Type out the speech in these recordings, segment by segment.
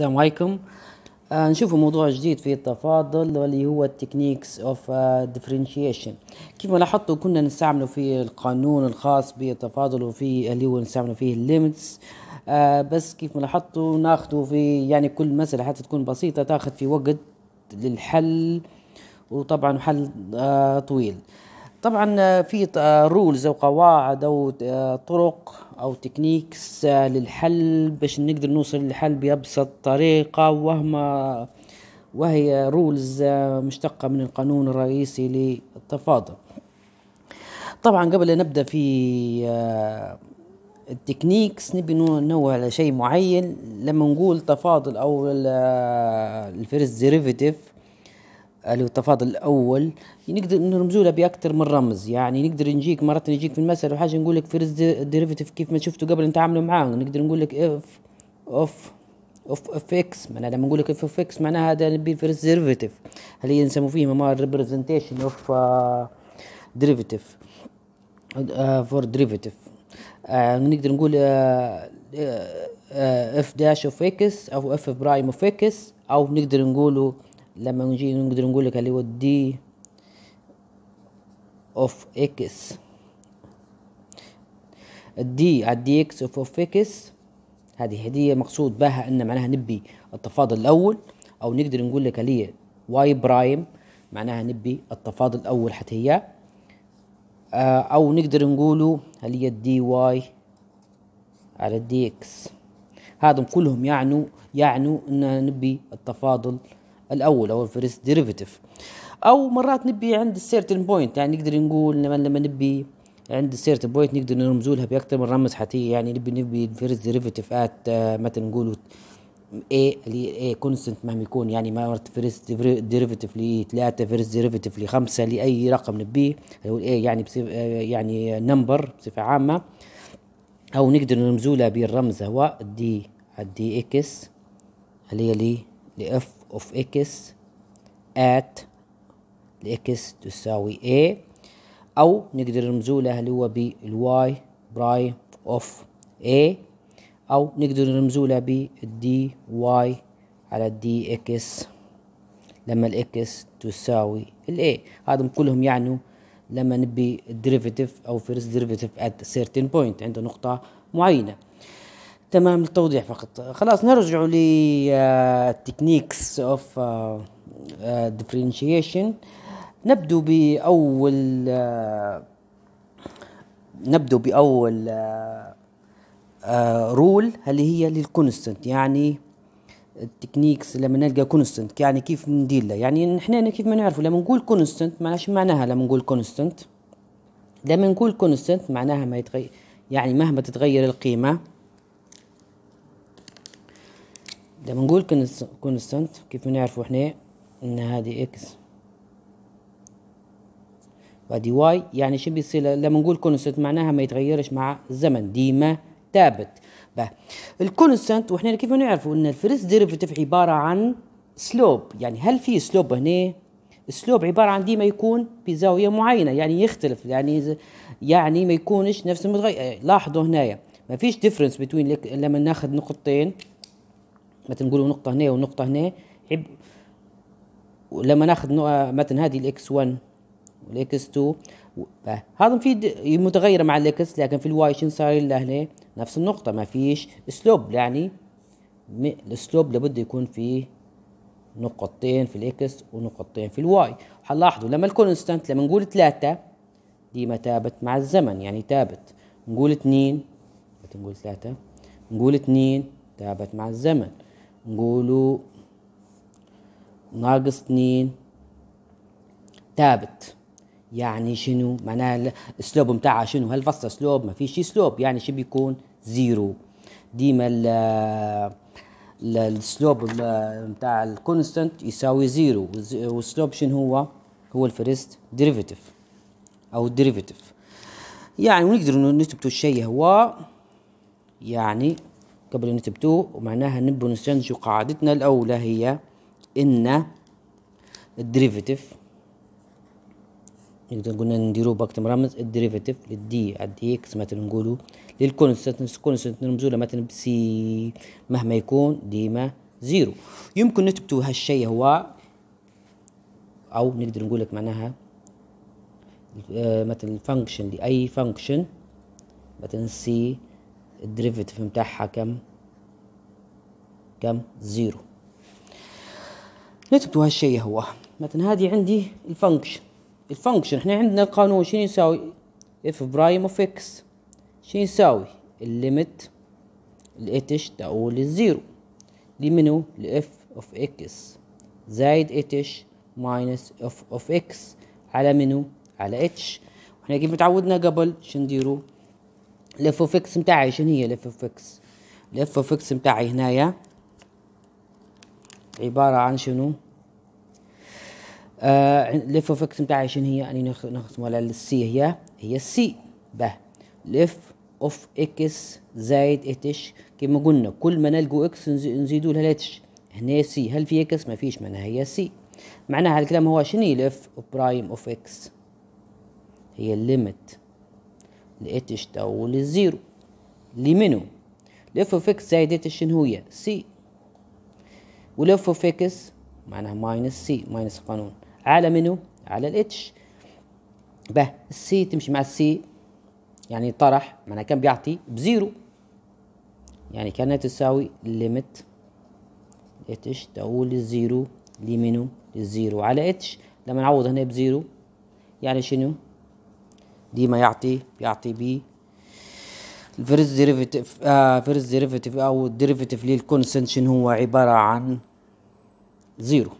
السلام عليكم آه نشوفوا موضوع جديد في التفاضل واللي هو التكنيكس اوف آه، ديفرنشيشن كيف لاحظتوا كنا نستعمله في القانون الخاص بالتفاضل وفي اللي هو نستعمله فيه الليمتس آه بس كيف ما لاحظتوا ناخذه في يعني كل مسألة حتى تكون بسيطة تاخذ في وقت للحل وطبعا حل آه طويل طبعا آه، في رولز آه، او قواعد او آه، طرق او تكنيكس للحل باش نقدر نوصل للحل بابسط طريقه وهما وهي رولز مشتقه من القانون الرئيسي للتفاضل طبعا قبل نبدا في التكنيكس نبي ننوه على شيء معين لما نقول تفاضل او الفيرست ديريفيتيف اللي هو التفاضل الاول نقدر نرمزوا له باكثر من رمز يعني نقدر نجيك مرات نجيك في المساله وحاجه نقول لك فيرست ديريفيتيف كيف ما شفتوا قبل نتعاملوا معاه نقدر نقول لك اف اوف اوف اف اكس معناها لما نقول لك اف اف اكس معناها هذا نبي فيرست ديريفيتيف اللي نسموا فيه ما ريبريزنتيشن اوف ديريفيتيف فور ديريفيتيف نقدر نقول اف داش اوف اكس او اف برايم اوف اكس او نقدر نقوله لما نجي نقدر نقول لك اللي هو دي اوف اكس الدي على دي اكس اوف اوف اكس هذه هدية مقصود بها ان معناها نبي التفاضل الاول او نقدر نقول لك اللي واي برايم معناها نبي التفاضل الاول حتى هي آه، او نقدر نقوله اللي هي دي واي على دي اكس هذا كلهم يعنوا يعنوا ان نبي التفاضل الاول او الفيرست ديريفيتيف او مرات نبي عند السيرتن بوينت يعني نقدر نقول لما, لما نبي عند السيرتن بوينت نقدر نرمز لها باكثر من رمز حتى يعني نبي نبي الفيرست ديريفيتيف ات مثلا نقولوا اي اللي اي كونستنت مهما يكون يعني مرات فيرست ديريفيتيف لثلاثه فيرست ديريفيتيف لخمسه لاي رقم نبيه اللي هو الاي يعني بصف آه، يعني نمبر بصفه عامه او نقدر نرمزولها لها بالرمز هو دي دي اكس اللي هي لي لاف of x at x تساوي A أو نقدر نرمزوا له اللي هو بالواي prime of A أو نقدر نرمزوا له بالدي واي على الدي إكس لما x تساوي a هذا كلهم يعني لما نبي derivative أو first derivative at certain point عند نقطة معينة تمام للتوضيح فقط خلاص نرجع للتكنيكس اوف ديفرنشيشن نبدو باول آه، نبدو باول رول آه، آه، اللي هي للكونستنت يعني التكنيكس لما نلقى كونستنت يعني كيف ندير يعني نحن كيف ما نعرفه لما نقول كونستنت معناها شو معناها لما نقول كونستنت لما نقول كونستنت معناها ما يتغير يعني مهما تتغير القيمه لما نقول كونستانت كيف نعرفوا احنا ان هذه اكس وهذه واي يعني شو بيصير لما نقول كونستانت معناها ما يتغيرش مع الزمن ديما ثابت به الكونستانت واحنا كيف نعرفوا ان الفيرست ديريفيتيف عباره عن سلوب يعني هل في سلوب هنا السلوب عباره عن ديما يكون بزاويه معينه يعني يختلف يعني يعني ما يكونش نفس المتغير اه، لاحظوا هنايا ما فيش ديفرنس بين لما ناخذ نقطتين مثلا نقولوا نقطه هنا ونقطه هنا عب ولما ناخذ مثلا هذه الاكس 1 والاكس 2 هذا مفيد متغيره مع الاكس لكن في الواي شنو صاير له هنا نفس النقطه ما فيش سلوب يعني السلوب لابد يكون فيه نقطتين في الاكس ونقطتين في الواي هنلاحظوا لما الكونستانت لما نقول ثلاثة دي ما تابت مع الزمن يعني تابت نقول اتنين نقول ثلاثة نقول اتنين تابت مع الزمن نقولوا ناقص اثنين ثابت يعني شنو معناها السلوب متاعها شنو هل فصل سلوب ما فيش سلوب يعني شو بيكون زيرو ديما السلوب متاع الكونستنت يساوي زيرو والسلوب شنو هو هو الفيرست ديريفيتيف او ديريفيتيف يعني ونقدر نثبتوا الشيء هو يعني قبل أن تبتوه ومعناها نبو نستنتج قاعدتنا الأولى هي إن الدريفيتيف نقدر قلنا نديرو بكتم رمز الدريفيتيف للدي على دي اكس مثلا نقولو للكونستنت الكونستنت نرمزو مثلا بسي مهما يكون ديما زيرو يمكن نثبتو هالشي هو او نقدر نقول لك معناها آه، مثلا الفانكشن لاي فانكشن مثلا سي الدريفيتيف بتاعها كام كام زيرو نكتبوا هالشيء هو مثلا هذه عندي الفانكشن الفانكشن احنا عندنا القانون شنو يساوي اف برايم اوف اكس شنو يساوي الليمت الاتش تقول للزيرو لمنو لاف اوف اكس زايد اتش ماينس اف اوف اكس على منو على اتش احنا كيف متعودنا قبل شنديرو لف اوف اكس متاعي شنو هي لف اوف اكس لف اوف اكس متاعي هنايا عبارة عن شنو آه، لف اوف اكس متاعي شنو هي اني على السي هي هي السي به لف اوف اكس زايد اتش كما قلنا كل ما نلقوا اكس نزيدوا لها اتش هنا سي هل في اكس ما فيش معناها هي سي معناها الكلام هو شنو لف برايم اوف اكس هي الليمت لإتش تو للزيرو لمنه الاف اوف اكس زائد اتش شنو هي سي والاف اوف اكس معناها ماينس سي ماينس قانون على منو على الاتش به السي تمشي مع السي يعني طرح معناها كان بيعطي بزيرو يعني كانت تساوي ليميت اتش تقول الزيرو لمنو للزيرو على اتش لما نعوض هنا بزيرو يعني شنو ما يعطي يعطي بي الفيرست ديريفيتيف آه فيرست ديريفيتيف او الديريفيتيف للكونسنشن هو عبارة عن زيرو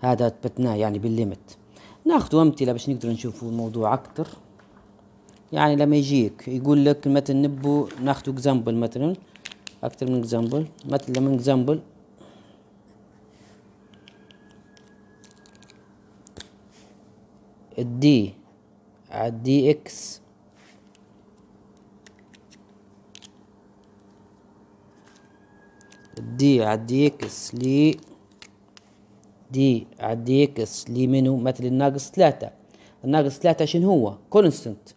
هذا اثبتناه يعني بالليمت ناخذ امثله باش نقدر نشوفوا الموضوع اكثر يعني لما يجيك يقول لك مثلا نبو ناخذ اكزامبل مثلا اكثر من اكزامبل مثلا من اكزامبل الدي على دي اكس دي على دي اكس ل دي على دي اكس ل منو مثل الناقص ثلاثة الناقص ثلاثة شنو هو كونستنت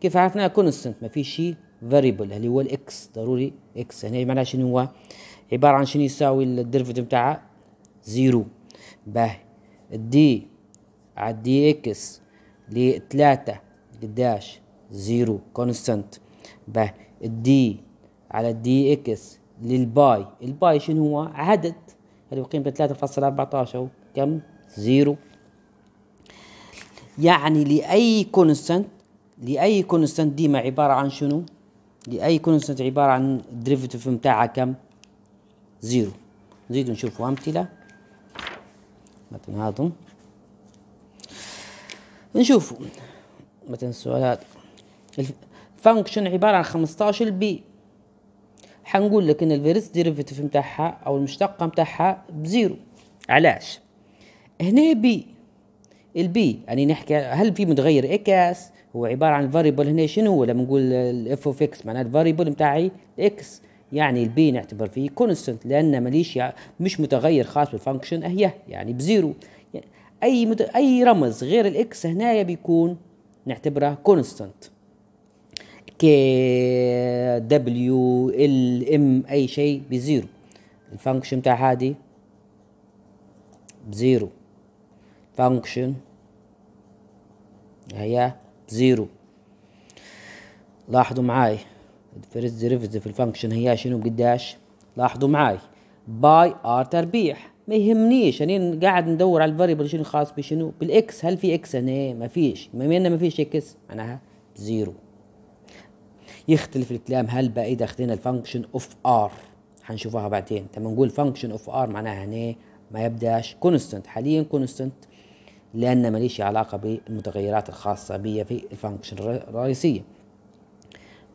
كيف عرفناها كونستنت ما في شيء فاريبل اللي هو الاكس ضروري اكس هنا معناها شنو هو عبارة عن شنو يساوي الديريفيتيف بتاعها زيرو باهي دي على دي اكس لتلاتة قداش زيرو كونستانت به الدي على الدي اكس للباي الباي شنو هو عدد اللي بقيم ثلاثة فاصلة أو كم زيرو يعني لأي كونستانت لأي كونستانت ديما عبارة عن شنو لأي كونستانت عبارة عن الديريفيتيف متاعها كم زيرو نزيدو نشوفو أمثلة مثلا هذا نشوف مثلا السؤال هذا الفانكشن عبارة عن 15 بي حنقول لك ان الفيرس ديريفيتيف متاعها او المشتقة متاعها بزيرو علاش هنا بي البي يعني نحكي هل في متغير اكس هو عبارة عن فاريبل هنا شنو هو لما نقول الاف اوف اكس معناها الفاريبل متاعي اكس يعني البي نعتبر فيه كونستنت لان ماليش مش متغير خاص بالفانكشن هي يعني بزيرو اي مت... اي رمز غير الاكس هنايا بيكون نعتبره كونستانت ك دبليو ال ام اي شيء بزيرو الفانكشن بتاع هادي بزيرو فانكشن هي بزيرو لاحظوا معاي الفيرست ديريفيتيف الفانكشن هي شنو بقداش لاحظوا معاي باي ار تربيح ما يهمنيش انا قاعد ندور على الفاريبل شنو خاص بشنو بالاكس هل في اكس هنا ما فيش ما بينا ما فيش اكس معناها زيرو يختلف الكلام هل بقى اذا اخذنا الفانكشن اوف ار حنشوفها بعدين لما نقول فانكشن اوف ار معناها هنا ما يبداش كونستنت حاليا كونستنت لان ماليش علاقه بالمتغيرات الخاصه بي في الفانكشن الرئيسيه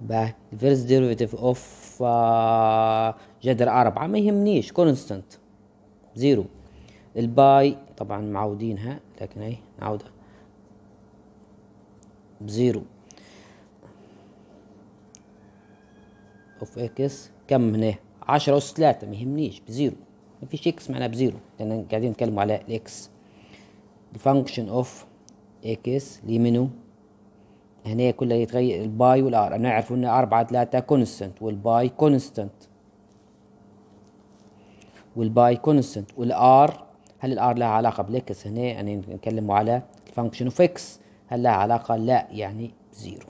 بقى الفيرست ديريفيتيف اوف جذر 4 ما يهمنيش كونستنت زيرو الباي طبعا معودينها لكن ايه نعودها بزيرو اوف اكس كم هنا عشرة أس تلاتة يهمنيش بزيرو ما فيش اكس معناها بزيرو لأن قاعدين نتكلموا على الاكس الفانكشن اوف اكس لي منو هنا كلها يتغير الباي والار أنا نعرف أن أربعة تلاتة كونستنت والباي كونستنت والباي كونستنت والار هل الار لها علاقه بالاكس هنا يعني نتكلم على الفانكشن اوف اكس هل لها علاقه لا يعني زيرو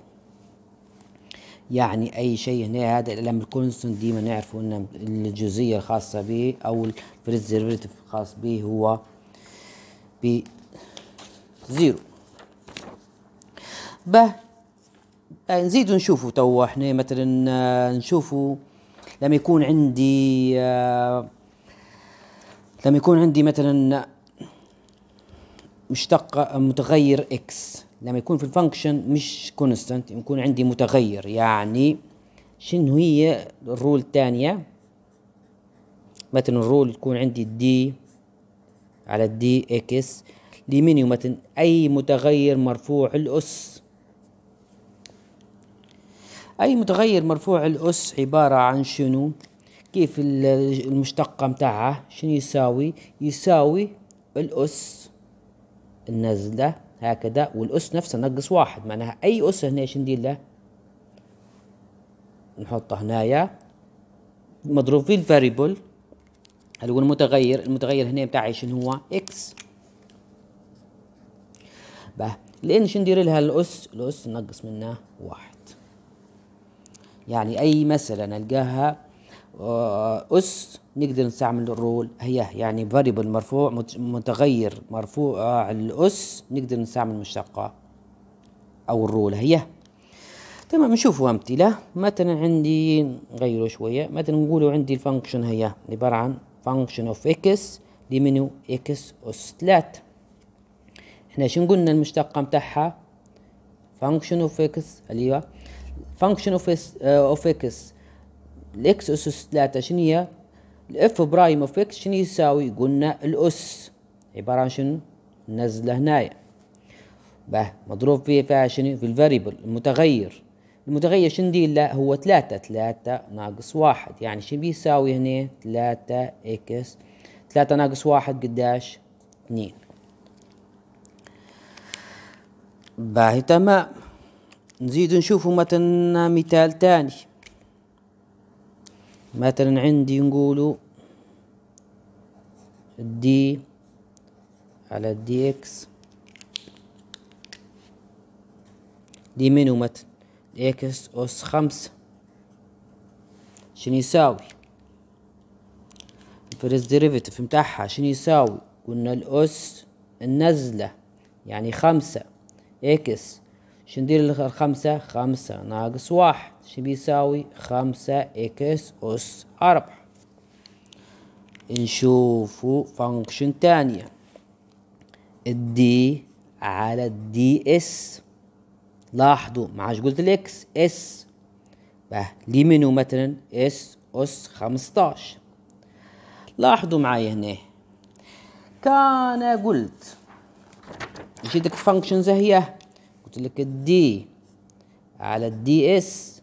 يعني اي شيء هنا هذا الالم الكونستنت ديما نعرفه ان الجزئيه الخاصه به او البريزرفيتيف الخاص به هو ب زيرو به نزيد نشوفوا تو احنا مثلا آه، نشوفوا لما يكون عندي آه لما يكون عندي مثلا مشتقة متغير اكس لما يكون في الفانكشن مش كونستانت يكون عندي متغير يعني شنو هي الرول الثانية مثلا الرول تكون عندي دي على دي اكس لمنيو مثلا اي متغير مرفوع الاس اي متغير مرفوع الاس عبارة عن شنو كيف المشتقة متاعها شنو يساوي يساوي الأس النازلة هكذا والأس نفسها نقص واحد معناها أي أس هنا شنو ندير له نحطه هنايا مضروب في الفاريبل اللي هو المتغير المتغير هنا متاعي شنو هو اكس باه لان شنو ندير لها الاس الاس نقص منها واحد يعني اي مسألة نلقاها اس نقدر نستعمل الرول هي يعني فاريبل مرفوع متغير مرفوع آه، الاس نقدر نستعمل مشتقه او الرول هي تمام نشوفوا امثله مثلا عندي نغيره شويه مثلا نقولوا عندي الفانكشن هي عباره عن فانكشن اوف اكس لمنو اكس اس 3 احنا شنو قلنا المشتقه متاعها فانكشن اوف اكس اللي هو فانكشن اوف اكس الاكس اسس اس 3 شنو هي الاف برايم اوف اكس شنو يساوي قلنا الاس عباره عن شنو نزله هنايا باه مضروب فيها فيها شنو في الفاريبل المتغير المتغير شنو دي لا هو ثلاثة ثلاثة ناقص واحد يعني شنو بيساوي هنا ثلاثة اكس ثلاثة ناقص واحد قداش اتنين باهي تمام نزيد نشوفوا مثلا مثال تاني مثلا عندي نقولوا دي على دي اكس دي منو مثلا اكس أس خمسة شنو يساوي الفيرست ديريفيتيف متاعها شنو يساوي قلنا الأس النزلة يعني خمسة اكس شندير الخمسة خمسة ناقص واحد شو بيساوي خمسة إكس أس أربعة نشوفو فانكشن تانية الدي على الدي اس لاحظوا معاش قلت الاكس اس بقى ليه منو مثلا اس اس خمستاش لاحظوا معايا هنا كان قلت جدك فانكشن زي لك الدي على الدي اس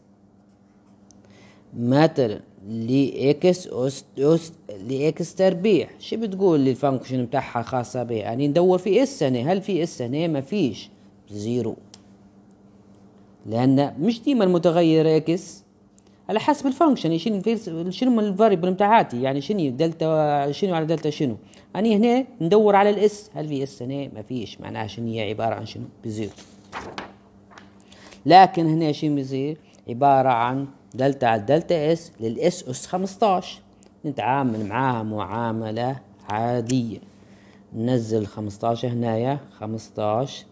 مثلا لإكس أس أس لإكس تربيع شو بتقول لي الفانكشن بتاعها خاصه بها يعني ندور في اس هنا هل في اس هنا مفيش زيرو لأن مش ديما المتغير إكس على حسب الفانكشن شنو شنو الفاريبل بتاعاتي يعني شنو دلتا شنو على دلتا شنو اني يعني هنا ندور على الاس هل في اس هنا مفيش معناها شنو هي عبارة عن شنو بزيرو لكن هنا شو بيصير عبارة عن دلتا على دلتا اس للاس اس 15 نتعامل معاها معاملة عادية ننزل 15 هنايا 15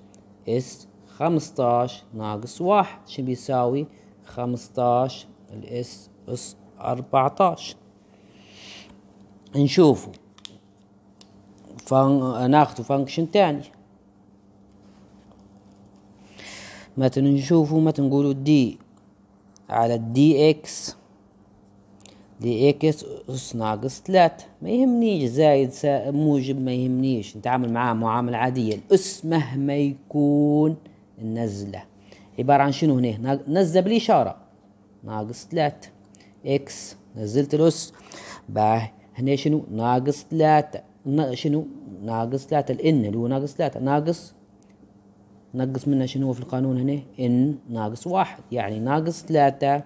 اس 15 ناقص واحد شو بيساوي 15 الاس اس 14 نشوفه فن... ناخده فانكشن تاني ما تنشوفوا ما تنقولوا دي على دي اكس دي اكس اس ناقص ثلاثة ما يهمنيش زايد موجب ما يهمنيش نتعامل معاه معاملة عادية الاس مهما يكون نزله عبارة عن شنو هنا نزله بالإشارة ناقص ثلاثة اكس نزلت الاس باه هنا شنو ناقص ثلاثة شنو ناقص ثلاثة الان اللي هو ناقص ثلاثة ناقص نقص منها شنو في القانون هنا ان ناقص واحد يعني ناقص ثلاثة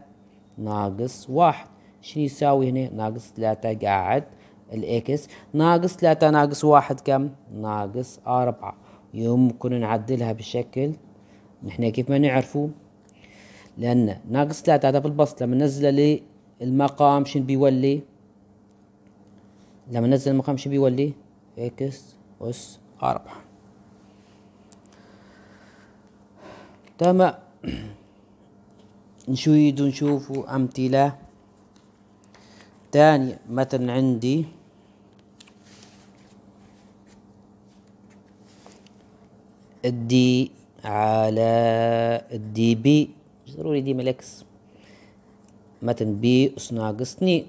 ناقص واحد شنو يساوي هنا ناقص ثلاثة قاعد الاكس ناقص ثلاثة ناقص واحد كم ناقص أربعة يمكن نعدلها بشكل نحن كيف ما نعرفه لأن ناقص ثلاثة هذا في البسط لما لي المقام شنو بيولي لما نزل المقام شنو بيولي اكس أس أربعة تمام نشيد نشوفوا أمثلة تاني مثلا عندي الدي على الدي بي مش ضروري دي ملكس مثلا بي اس ناقص ني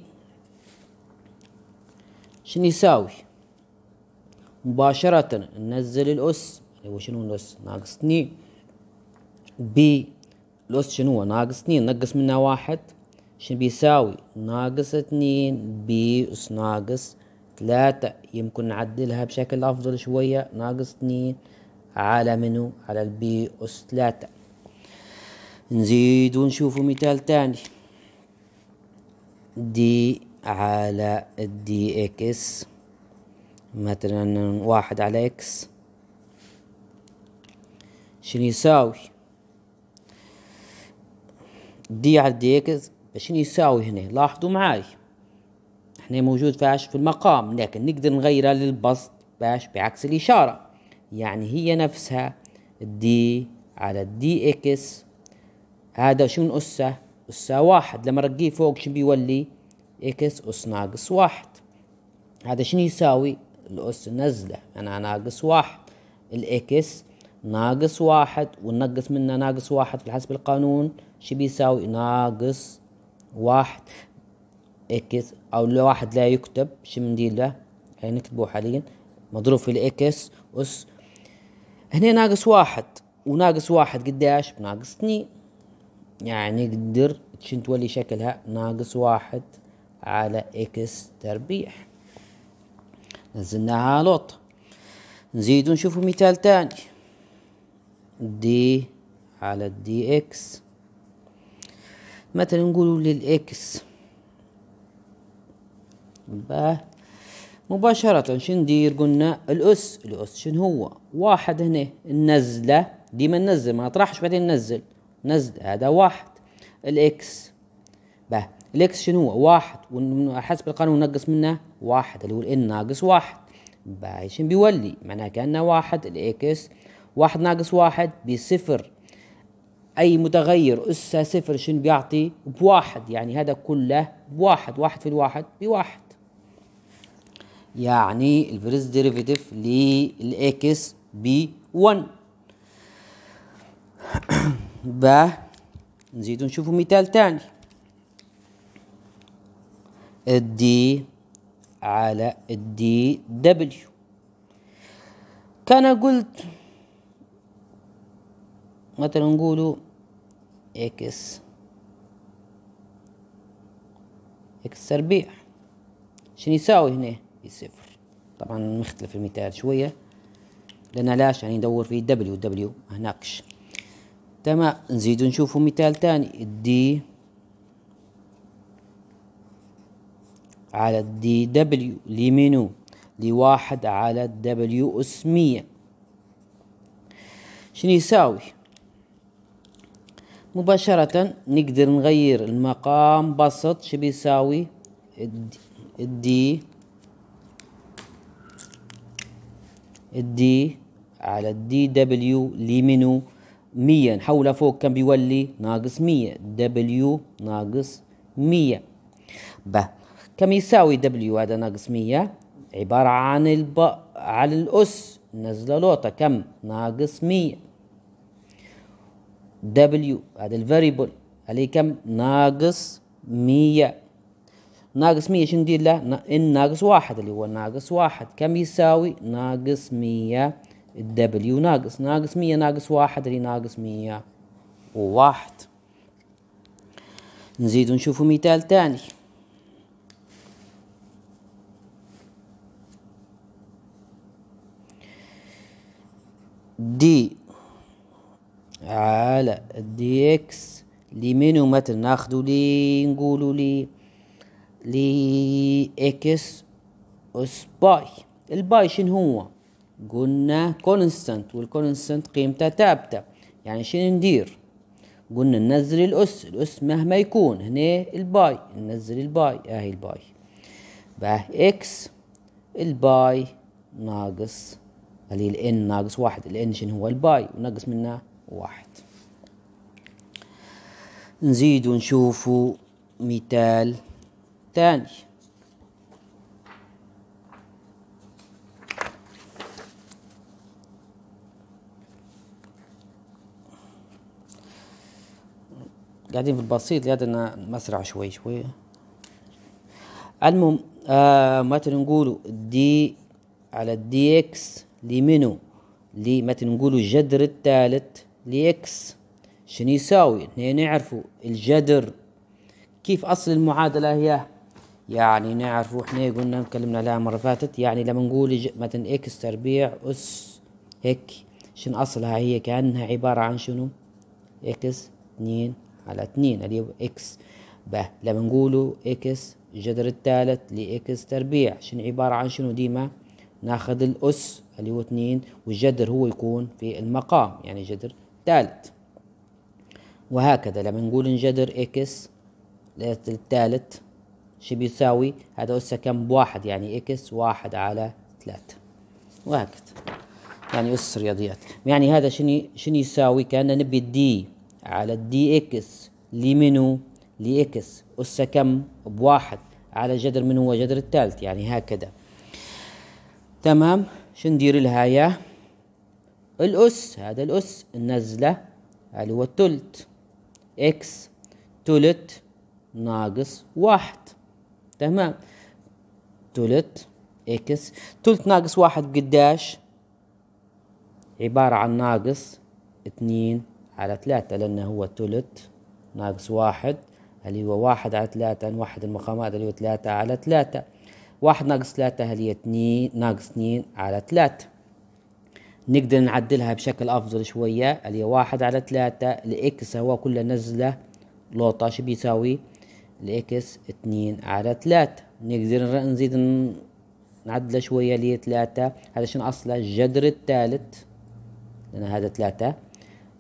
شنو يساوي مباشرة ننزل الأس هو شنو الأس ناقص ني بي الأس شنو ناقص اتنين نقص منها واحد شنو بيساوي ناقص اتنين بي أس ناقص تلاتة يمكن نعدلها بشكل أفضل شوية ناقص اتنين على منو على البي أس تلاتة نزيد ونشوفوا مثال تاني دي على الدي اكس مثلا واحد على اكس شنو يساوي دي على دي اكس باش يساوي هنا لاحظوا معاي احنا موجود فاش في المقام لكن نقدر نغيرها للبسط باش بعكس الإشارة يعني هي نفسها دي على دي اكس هذا شنو أسه أسه واحد لما رقيه فوق شو بيولي اكس أس ناقص واحد هذا شنو يساوي الأس نزلة أنا ناقص واحد الإكس ناقص واحد وننقص منه ناقص واحد في حسب القانون شو بيساوي ناقص واحد اكس او الواحد لا يكتب شو بندير له له نكتبه حاليا مضروب في الاكس اس هنا ناقص واحد وناقص واحد قديش بناقص اثنين يعني قدر تولي شكلها ناقص واحد على اكس تربيع نزلناها لوط نزيد ونشوفوا مثال تاني دي على دي اكس مثلا نقولوا للإكس يبقى مباشرة شندير قلنا الأس الأس شن هو واحد هنا النزلة ديما ننزل ما نطرحش بعدين ننزل نزل هذا واحد الإكس باه الإكس شنو هو واحد وحسب القانون نقص منه واحد اللي هو الإن ناقص واحد باه شن بيولي معناها كأنه واحد الإكس واحد ناقص واحد بصفر اي متغير اس صفر شنو بيعطي بواحد يعني هذا كله بواحد واحد في الواحد بواحد يعني الفيرست ديريفيتيف للاكس بي 1 بقى نزيد نشوفوا مثال ثاني الدي على الدي دبليو كان قلت مثلا نقولوا اكس اكس تربيع شنو يساوي هنا صفر طبعا مختلف المثال شوية لأن لاش يعني ندور في دبليو دبليو هناكش تمام نزيد نشوفو مثال تاني دي على الدي دبليو لمنو لواحد على الدبليو اس مية شنو يساوي مباشرة نقدر نغير المقام بسط شو بيساوي الدي الدي على الدي دبليو لمنو مية نحولها فوق كم بيولي ناقص مية دبليو ناقص مية به كم يساوي دبليو هذا ناقص مية عبارة عن الب على الأس نزل لوطة كم ناقص مية دبليو هذا الفاريبل عليه كم ناقص مية ناقص مية شنو ندير له ان ناقص واحد اللي هو ناقص واحد كم يساوي ناقص مية الدبليو ناقص ناقص مية ناقص واحد اللي ناقص مية وواحد نزيد نشوفوا مثال تاني دي على دي اكس لي منو متر ناخدو لي نقولو لي لي اكس اس باي الباي شن هو قلنا كونستانت والكونستانت قيمتها ثابته يعني شنو ندير قلنا ننزل الاس الاس مهما يكون هنا الباي ننزل الباي اهي آه، الباي باه اكس الباي ناقص اللي الان ناقص واحد الان شنو هو الباي ونقص منه واحد نزيد ونشوف مثال ثاني قاعدين في البسيط لأننا نسرع شوي شوي المهم آه مثلا نقولوا دي على دي اكس لمنو لمثلا نقولوا الجذر الثالث لإكس شنو يساوي اثنين نعرفوا الجذر كيف أصل المعادلة هي يعني نعرفوا احنا قلنا تكلمنا عليها مرة فاتت يعني لما نقول مثلا إكس تربيع أس هيك شنو أصلها هي كأنها عبارة عن شنو إكس اثنين على اثنين اللي هو إكس به لما نقولوا إكس الجذر الثالث لإكس تربيع شنو عبارة عن شنو ديما ناخذ الأس اللي هو اثنين والجذر هو يكون في المقام يعني جذر الثالث وهكذا لما نقول انجذر اكس للثالث شو بيساوي هذا أسا كم بواحد يعني اكس واحد على ثلاثة وهكذا يعني أسس رياضيات يعني هذا شنو شنو يساوي كأننا نبي الدي على الدي اكس لمنو لاكس أسا كم بواحد على جذر من هو جذر الثالث يعني هكذا تمام شندير لها اياه الأس هذا الأس النزلة اللي هو التلت إكس تلت ناقص واحد تمام تلت إكس تلت ناقص واحد قداش عبارة عن ناقص اتنين على تلاتة لأنه هو تلت ناقص واحد اللي هو واحد على تلاتة يعني واحد المقامات اللي هو تلاتة على تلاتة واحد ناقص تلاتة هل هي اتنين ناقص اتنين على تلاتة نقدر نعدلها بشكل افضل شوية اللي واحد على ثلاثة الاكس هو كل نزلة لوطة شو بيساوي الاكس اتنين على ثلاثة نقدر نزيد نعدله شوية لثلاثة علشان اصله الجدر الثالث لان هذا ثلاثة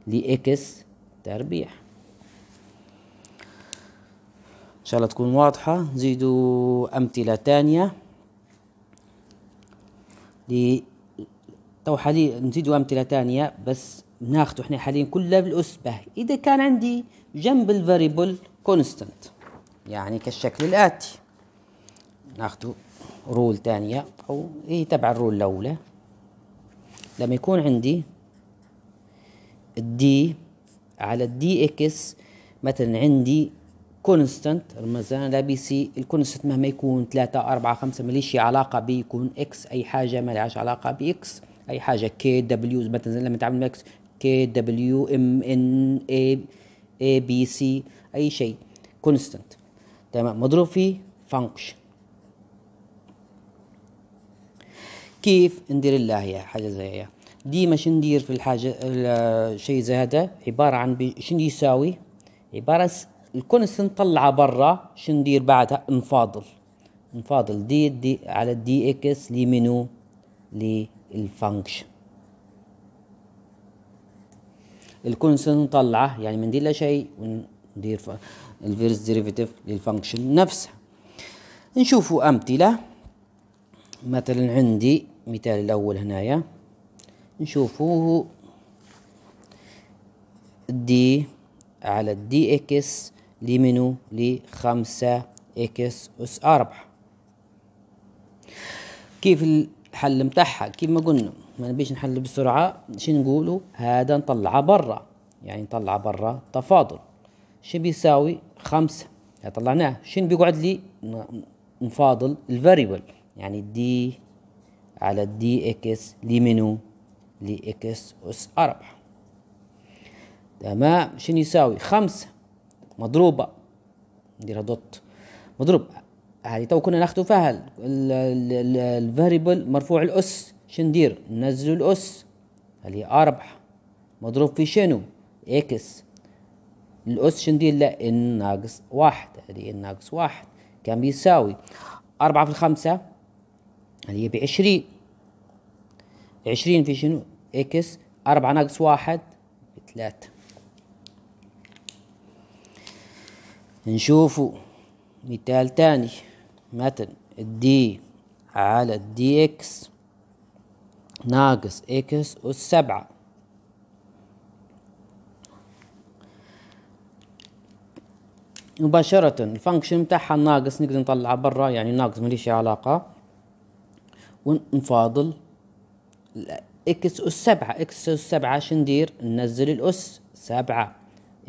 لاكس تربيع ان شاء الله تكون واضحة نزيدوا امثلة تانية تو حاليا نزيدوا امثله ثانيه بس بناخذه احنا حاليا كلها بالاسبه اذا كان عندي جنب الفاريبل كونستانت يعني كالشكل الاتي ناخذه رول ثانيه او هي إيه تبع الرول الاولى لما يكون عندي الدي على الدي اكس مثلا عندي كونستانت رمزان سي الكونستانت مهما يكون 3 4 5 ماليش علاقه بيكون اكس اي حاجه ما لهاش علاقه باكس اي حاجه كي دبليو مثلا لما تعمل ماكس كي دبليو ام ان اي اي بي سي اي شيء كونستنت تمام مضروب في فانكشن كيف ندير الله هي حاجه زي هي دي مش ندير في الحاجه شيء زي هذا عباره عن شنو يساوي عباره الكونستنت طلعه برا شنو ندير بعدها انفاضل انفاضل دي دي على دي اكس لمنو لي الفانكشن الكونستنت نطلعه يعني من دي لا شيء وندير الفيرس ديريفيتيف للفانكشن نفسها نشوفوا امثله مثلا عندي مثال الاول هنايا نشوفوه دي على دي اكس لمنو لخمسة اكس اس اربعة كيف الحل متاعها كيما قلنا ما نبيش نحل بسرعه شي نقولوا هذا نطلعه برا يعني نطلع برا تفاضل شي بيساوي خمسة يعني طلعناه شنو بيقعد لي نفاضل الفاريبل يعني دي على دي اكس منو لي اكس اس أربعة تمام شنو يساوي خمسة مضروبة نديرها دوت مضروب هذه تو كنا ناخذه فيها الفاريبل مرفوع الاس شندير ننزل الاس اللي هي اربع مضروب في شنو اكس الاس ندير لا ان ناقص واحد هذه ان ناقص واحد كان بيساوي أربعة في الخمسة اللي هي بعشرين عشرين في شنو اكس أربعة ناقص واحد بثلاثة نشوفوا مثال تاني متن الدي على الدي اكس ناقص اكس أس سبعة مباشرة الفانكشن بتاعها ناقص نقدر نطلعها برا يعني ناقص مليش علاقة ونفاضل اكس أس سبعة اكس أس سبعة شندير ننزل الأس سبعة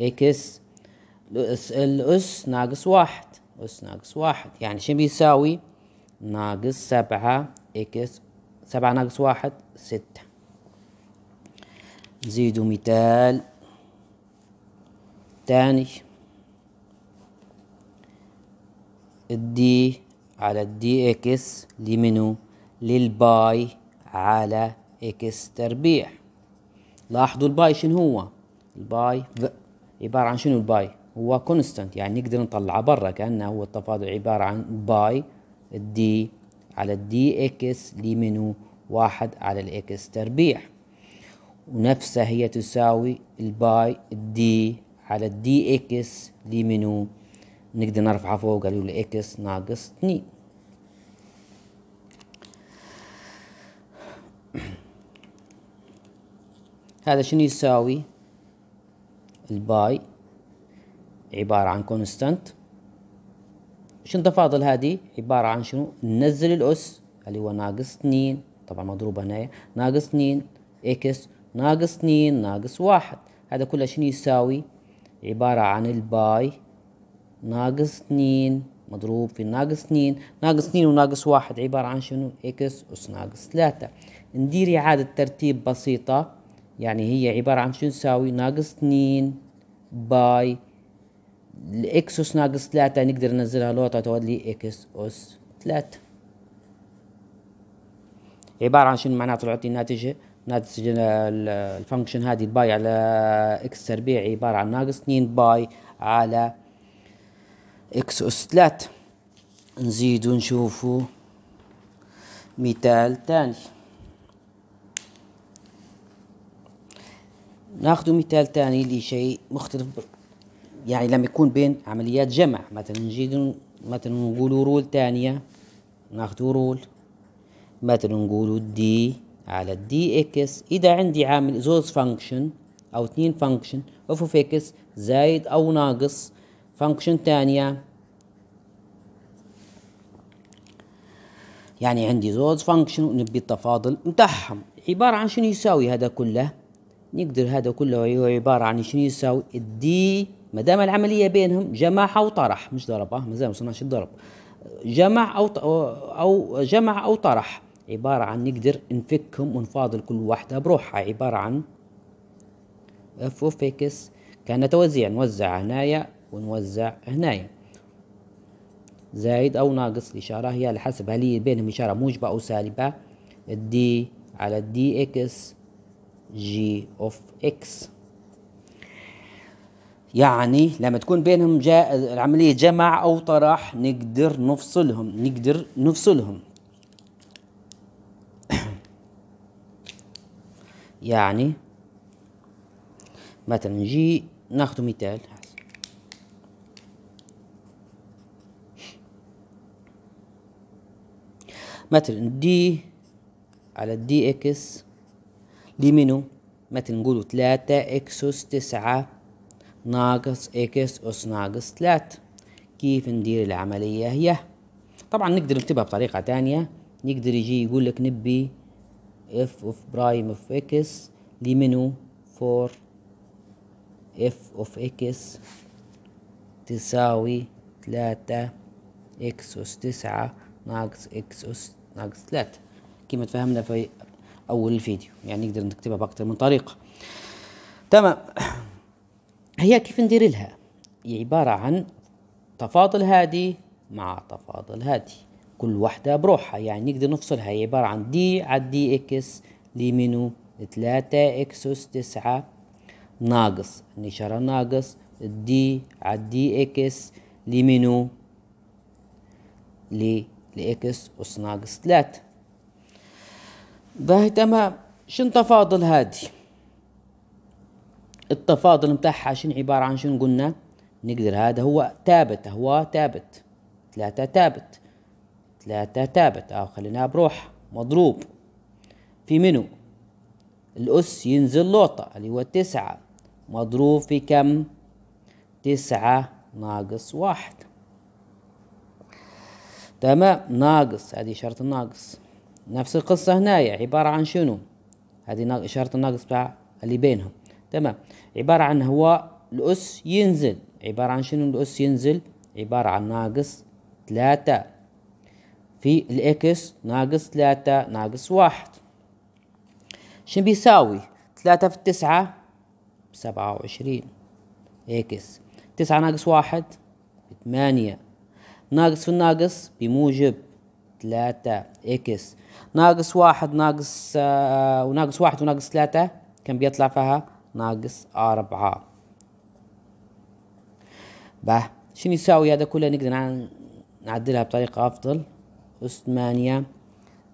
اكس الأس ناقص واحد اس ناقص واحد يعني شنو بيساوي ناقص سبعة اكس سبعة ناقص واحد ستة زيدوا مثال تاني الدي على الدي اكس لمنو للباي على اكس تربيع لاحظوا الباي شنو هو الباي عبارة عن شنو الباي هو كونستانت يعني نقدر نطلعه برا كانه هو التفاضل عباره عن باي الدي على الدي اكس لمنو واحد على الاكس تربيع ونفسها هي تساوي الباي الدي على الدي اكس لمنو نقدر نرفعها فوق قالوا لي اكس ناقص 2 هذا شنو يساوي الباي عبارة عن كونستانت شنو تفاضل هذه عبارة عن شنو ننزل الأس اللي هو ناقص 2 طبعا مضروبة هنا ناقص 2 اكس ناقص 2 ناقص 1 هذا كله شنو يساوي عبارة عن الباي ناقص 2 مضروب في ناقص 2 ناقص 2 وناقص 1 عبارة عن شنو اكس أس ناقص 3 ندير إعادة ترتيب بسيطة يعني هي عبارة عن شنو تساوي ناقص 2 باي الاكس اس ناقص 3 نقدر ننزلها لوطة تولي اكس اس 3 عبارة عن شنو معناته تعطي الناتجة ناتج الفانكشن هذه الباي على اكس تربيع عبارة عن ناقص 2 باي على اكس اس 3 نزيد ونشوفو مثال تاني ناخذ مثال تاني لشيء مختلف يعني لما يكون بين عمليات جمع مثلا نجي مثلا نقولوا رول تانية ناخدو رول مثلا نقولوا دي على دي اكس اذا عندي عامل زوز فانكشن او اتنين فانكشن اوف اوف اكس زايد او ناقص فانكشن تانية يعني عندي زوز فانكشن ونبي التفاضل متاعهم عبارة عن شنو يساوي هذا كله نقدر هذا كله هو عبارة عن شنو يساوي الدي ما دام العمليه بينهم جمع او طرح مش ضرب اه مازال ما وصلناش الضرب جمع او او جمع او طرح عباره عن نقدر نفكهم ونفاضل كل واحده بروحها عباره عن اف اوف اكس كان توزيع نوزع هنايا ونوزع هنايا زائد او ناقص الاشاره هي على حسب هل هي بينهم اشاره موجبه او سالبه الدي على الدي اكس جي اوف اكس يعني لما تكون بينهم جاء العملية جمع أو طرح نقدر نفصلهم نقدر نفصلهم يعني مثلا نجي ناخذ مثال مثلا دي على دي اكس لمنو مثلا نقولوا 3 اكسوس 9 ناقص إكس أس ناقص 3 كيف ندير العملية هي طبعا نقدر نكتبها بطريقة تانية نقدر يجي يقول لك نبي اف اوف برايم اوف اكس لمنو فور اف اوف اكس تساوي تلاتة اكس اس تسعة ناقص اكس اس ناقص تلاتة كما تفهمنا في اول الفيديو يعني نقدر نكتبها باكتر من طريقة تمام هي كيف ندير لها هي عبارة عن تفاضل هادي مع تفاضل هادي كل واحدة بروحها يعني نقدر نفصلها هي عبارة عن دي على دي اكس لمنو تلاتة اكس اس تسعة ناقص نشرة ناقص دي على دي اكس لمنو ل لإكس أس ناقص تلاتة باهي تمام شن تفاضل هادي التفاضل متاعها شنو عبارة عن شنو قلنا نقدر هذا هو ثابت هو ثابت ثلاثة ثابت ثلاثة ثابت أو آه، خليناها بروح مضروب في منو الأس ينزل لوطة اللي هو تسعة مضروب في كم تسعة ناقص واحد تمام ناقص هذه إشارة الناقص نفس القصة هنايا عبارة عن شنو هذه إشارة الناقص بتاع اللي بينهم تمام عبارة عن هو الأس ينزل عبارة عن شنو الأس ينزل عبارة عن ناقص ثلاثة في الإكس ناقص ثلاثة ناقص واحد شنو بيساوي ثلاثة في التسعة سبعة وعشرين إكس تسعة ناقص واحد ثمانية ناقص في الناقص بموجب ثلاثة إكس ناقص واحد ناقص آه وناقص واحد وناقص ثلاثة كم بيطلع فيها ناقص أربعة باه شنو يساوي هذا كله نقدر نعدلها بطريقة أفضل أس ثمانية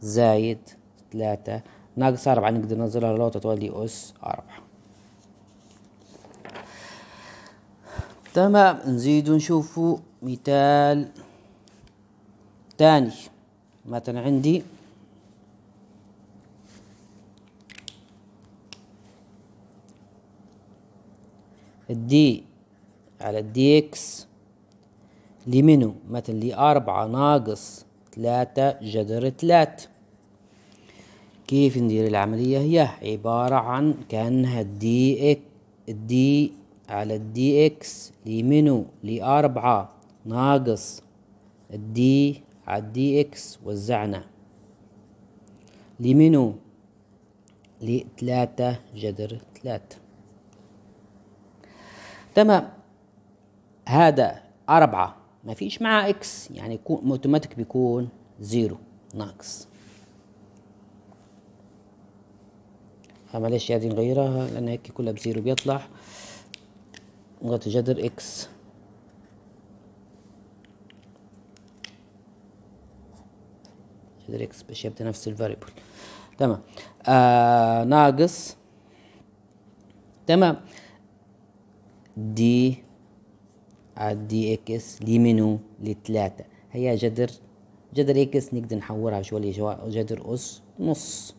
زايد ثلاثة ناقص أربعة نقدر ننزلها لو تتولي أس أربعة تمام نزيد ونشوفوا مثال تاني مثلا عندي الدي على الدي اكس لمنو مثلا لأربعة ناقص تلاتة جذر ثلاثة كيف ندير العملية هي عبارة عن كأنها الدي اك الدي على الدي اكس لمنو لأربعة ناقص الدي على الدي اكس وزعنا لمنو لتلاتة جذر ثلاثة تمام هذا أربعة ما فيش معاه إكس يعني يكون أوتوماتيك بيكون زيرو ناقص آه، معلش هذه نغيرها لأن هيك كلها بزيرو بيطلع نضغط جذر إكس جذر إكس باش يبدأ نفس الفاريبل تمام آه ناقص تمام دي على دي اكس لمنو لتلاتة هي جذر جذر اكس نقدر نحولها شوية جذر اس نص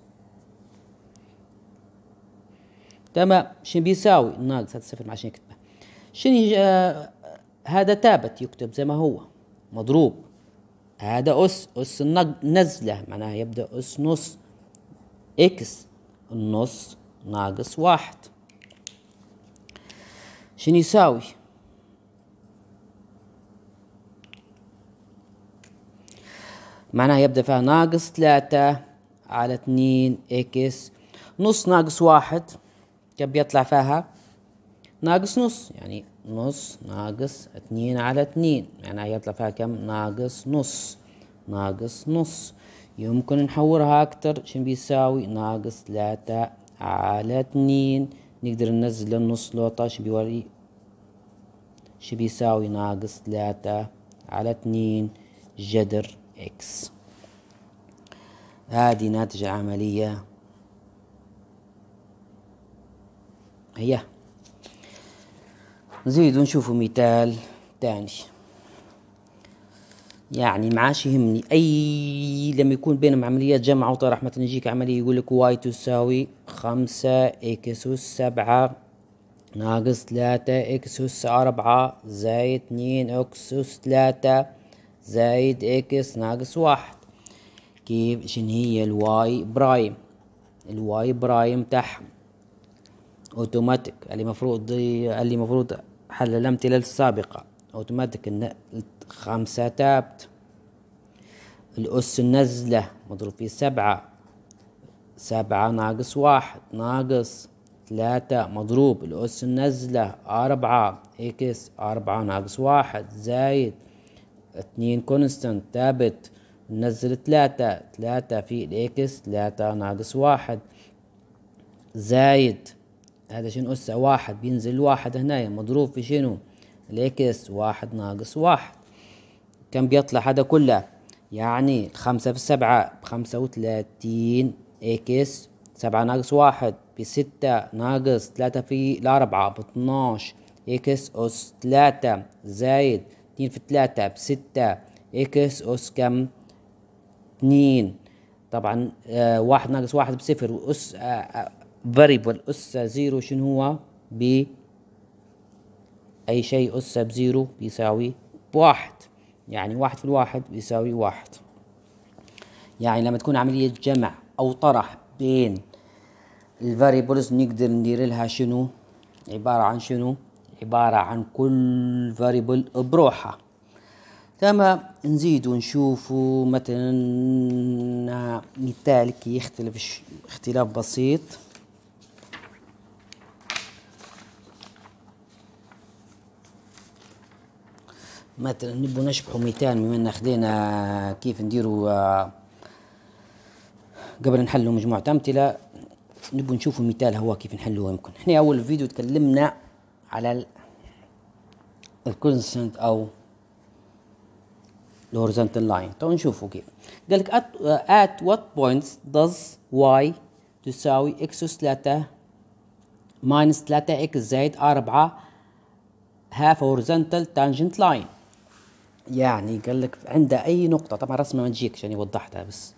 تمام شنو بيساوي ناقص هذا صفر معشان شنو كتبه شنو آه هذا ثابت يكتب زي ما هو مضروب هذا اس اس نزلة معناها يبدأ اس نص اكس النص ناقص واحد شنو يساوي معناها يبدأ فيها ناقص ثلاثة على اتنين اكس نص ناقص واحد كم بيطلع فيها ناقص نص يعني نص ناقص اتنين على اتنين معناها يطلع فيها كم ناقص نص ناقص نص يمكن نحورها أكتر شن بيساوي ناقص ثلاثة على اتنين نقدر ننزل النص لوطة شو بيوري شو بيساوي ناقص تلاتة على اتنين جذر اكس هذه ناتج العملية هيا نزيد ونشوفوا مثال تاني يعني معاش يهمني اي لما يكون بينهم عمليات جمع وطرح مثلا يجيك عمليه يقول لك واي تساوي خمسة اكس اس سبعة ناقص ثلاثة اكس اس أربعة زائد اتنين اكس اس ثلاثة زائد اكس ناقص واحد كيف شن هي الواي برايم الواي برايم تاعهم اوتوماتيك اللي مفروض اللي مفروض حل الامثله السابقه اوتوماتيك ان خمسة تابت الأس النزلة مضروب فيه سبعة سبعة ناقص واحد ناقص ثلاثة مضروب الأس النزلة أربعة إكس أربعة ناقص واحد زايد اتنين كونستانت ثابت ننزل ثلاثة ثلاثة في الإكس ثلاثة ناقص واحد زايد هذا شنو أسه واحد بينزل واحد هنا مضروب في شنو الإكس واحد ناقص واحد كم بيطلع هذا كله يعني خمسة في سبعة بخمسة وتلاتين إكس سبعة ناقص واحد بستة ناقص تلاتة في الأربعة باتناش إكس أس تلاتة زايد اتنين في تلاتة بستة إكس أس كم اتنين طبعا آه واحد ناقص واحد بصفر وأس ضرب آه, آه، أس زيرو شنو هو ب أي شيء أس بزيرو بيساوي بواحد يعني واحد في الواحد بيساوي واحد يعني لما تكون عملية جمع أو طرح بين الفاريبلز نقدر ندير لها شنو عبارة عن شنو عبارة عن كل فاريبل بروحها تمام نزيد ونشوفوا مثلا مثال كي يختلف اختلاف بسيط مثلا نبو نشبحوا مثال بما ان خدينا كيف نديروا آه، قبل نحلوا مجموعه امثله نبو نشوفوا مثال هو كيف نحلوه يمكن احنا اول فيديو تكلمنا على الكونسنت او الهوريزونتال لاين تو نشوفوا كيف قال لك at, uh, at what points does y تساوي x اس 3 minus 3 x زائد 4 هاف horizontal tangent line يعني قال لك عند اي نقطه طبعا رسمه ما تجيك عشان وضحتها بس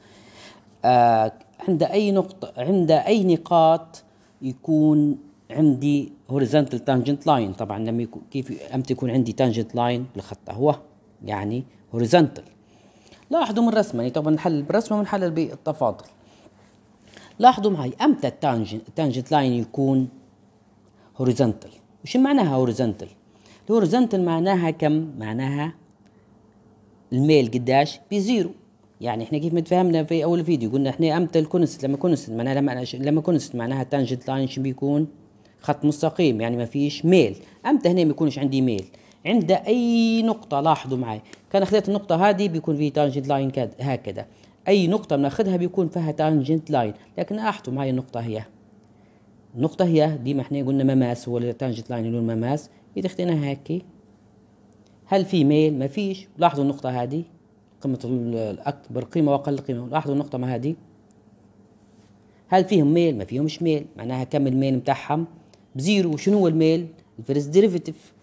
آه عند اي نقطه عند اي نقاط يكون عندي هوريزونتال تانجنت لاين طبعا لما يكون كيف امتى يكون عندي تانجنت لاين بالخط هو يعني هوريزونتال لاحظوا من الرسمه يعني طبعا نحلل بالرسمه ونحلل بالتفاضل لاحظوا معي امتى التانجنت التانجنت لاين يكون هوريزونتال وش معناها هوريزونتال الهوريزونتال معناها كم معناها الميل قداش بزيرو يعني احنا كيف ما تفهمنا في اول فيديو قلنا احنا امتى الكونست لما كونست معناها لما أنا ش... لما كونست معناها تانجنت لاين شو بيكون خط مستقيم يعني ما فيش ميل امتى هنا ما يكونش عندي ميل عند اي نقطه لاحظوا معي كان اخذت النقطه هذه بيكون في تانجنت لاين كد... هكذا اي نقطه بناخذها بيكون فيها تانجنت لاين لكن احطوا معي النقطه هي النقطه هي ديما احنا قلنا مماس هو التانجنت لاين اللي هو المماس اذا اخذناها هكي هل في ميل ما فيش لاحظوا النقطه هذه قيمه الاكبر قيمه واقل قيمه لاحظوا النقطه ما هذه هل فيهم ميل ما فيهمش ميل معناها كم الميل نتاعهم بزيرو شنو هو الميل الفيرست ديريفيتيف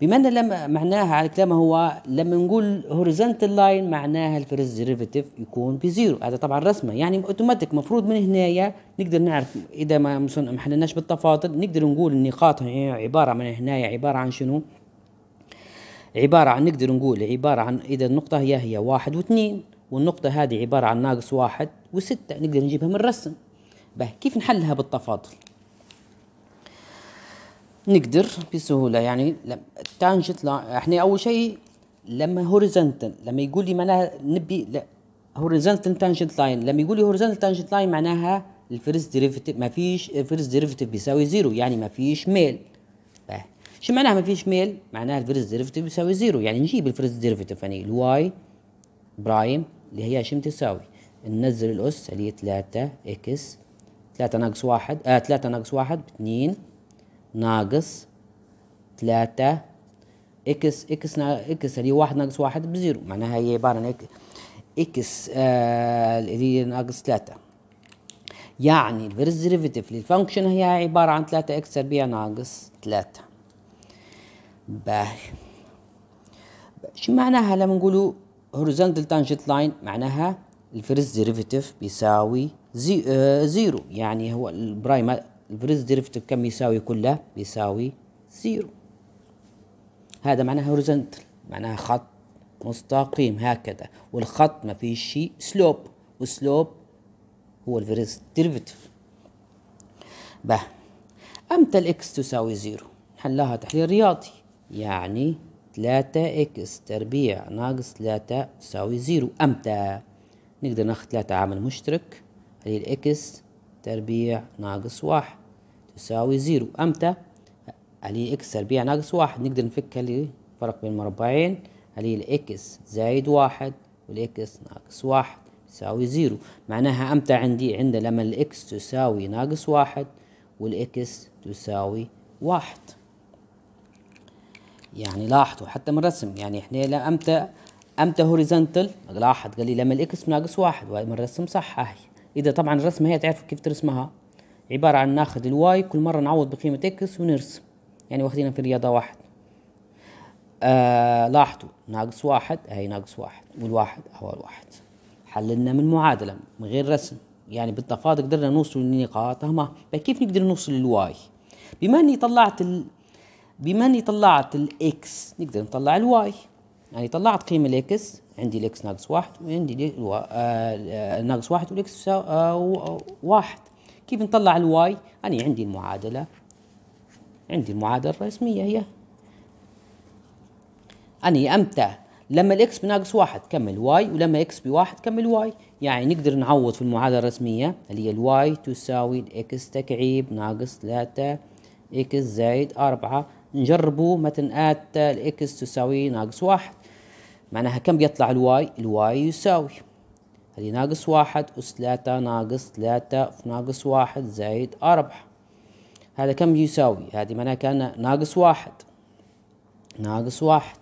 بما ان لما معناها على كلامه هو لما نقول هوريزونتال لاين معناها الفيرست ديريفيتيف يكون بزيرو هذا طبعا رسمه يعني اوتوماتيك مفروض من هنايا نقدر نعرف اذا ما ما حلناش بالتفاضل نقدر نقول النقاط عباره من هنايا عباره عن شنو عبارة عن نقدر نقول عبارة عن إذا النقطة هي هي واحد واثنين والنقطة هذه عبارة عن ناقص واحد وستة نقدر نجيبها من الرسم به كيف نحلها بالتفاضل نقدر بسهولة يعني التانجنت احنا أول شيء لما هوريزونتال لما يقول لي معناها نبي لا هوريزونتال تانجنت لاين لما يقول لي هوريزونتال تانجنت لاين معناها الفيرست ديريفيتيف ما فيش الفيرست ديريفيتيف بيساوي زيرو يعني ما فيش ميل شو معناها ما فيش ميل معناها الفيرست ديريفيتيف يساوي زيرو يعني نجيب الفيرست ديريفيتيف يعني الواي برايم اللي هي شو تساوي ننزل الاس اللي هي 3 اكس 3 ناقص 1 آه 3 ناقص 1 2 ناقص 3 اكس اكس نا... اكس اللي هي 1 ناقص 1 بزيرو معناها هي عباره عن اكس آه اللي هي ناقص 3 يعني الفيرس ديريفيتيف للفانكشن هي عباره عن 3 اكس تربيع ناقص 3 باه شو معناها لما نقولوا horizontal tangent line معناها الفيرست ديريفيتيف بيساوي زي آه زيرو يعني هو البرايم الفيرست ديريفيتيف كم يساوي كله بيساوي زيرو هذا معناها horizontal معناها خط مستقيم هكذا والخط ما فيه شيء سلوب والسلوب هو الفيرست ديريفيتيف باه امتى الاكس تساوي زيرو حلها تحليل رياضي يعني تلاتة إكس تربيع ناقص تلاتة تساوي زيرو أمتى نقدر ناخد تلاتة عامل مشترك اللي هي الإكس تربيع ناقص واحد تساوي زيرو أمتى اللي هي إكس تربيع ناقص واحد نقدر نفكها فرق بين مربعين اللي هي الإكس زايد واحد والإكس ناقص واحد تساوي زيرو معناها أمتى عندي عند لما الإكس تساوي ناقص واحد والإكس تساوي واحد يعني لاحظوا حتى من الرسم يعني احنا لا امتى امتى هوريزونتال لاحظ قال لي لما الاكس ناقص واحد وهي من الرسم صح هاي اذا طبعا الرسمه هي تعرفوا كيف ترسمها عباره عن ناخذ الواي كل مره نعوض بقيمه اكس ونرسم يعني واخدينها في رياضه واحد آه لاحظوا ناقص واحد هاي ناقص واحد والواحد هو الواحد حللنا من معادله من غير رسم يعني بالتفاضل قدرنا نوصل للنقاط هما كيف نقدر نوصل للواي بما اني طلعت ال بما اني طلعت الاكس نقدر نطلع الواي يعني طلعت قيمة الاكس عندي الاكس ناقص واحد وعندي آه، ناقص واحد والاكس آه، آه، واحد كيف نطلع الواي يعني عندي المعادلة عندي المعادلة الرسمية هي أني أمتى لما الإكس بناقص واحد كمل واي ولما إكس بواحد كمل واي يعني نقدر نعوض في المعادلة الرسمية اللي هي الواي تساوي الإكس تكعيب ناقص ثلاثة إكس زائد أربعة نجربه مثلا ات الاكس تساوي ناقص واحد معناها كم بيطلع الواي الواي يساوي هذه ناقص واحد أس تلاتة ناقص تلاتة في ناقص واحد زائد أربعة هذا كم يساوي هذه معناها كان ناقص واحد ناقص واحد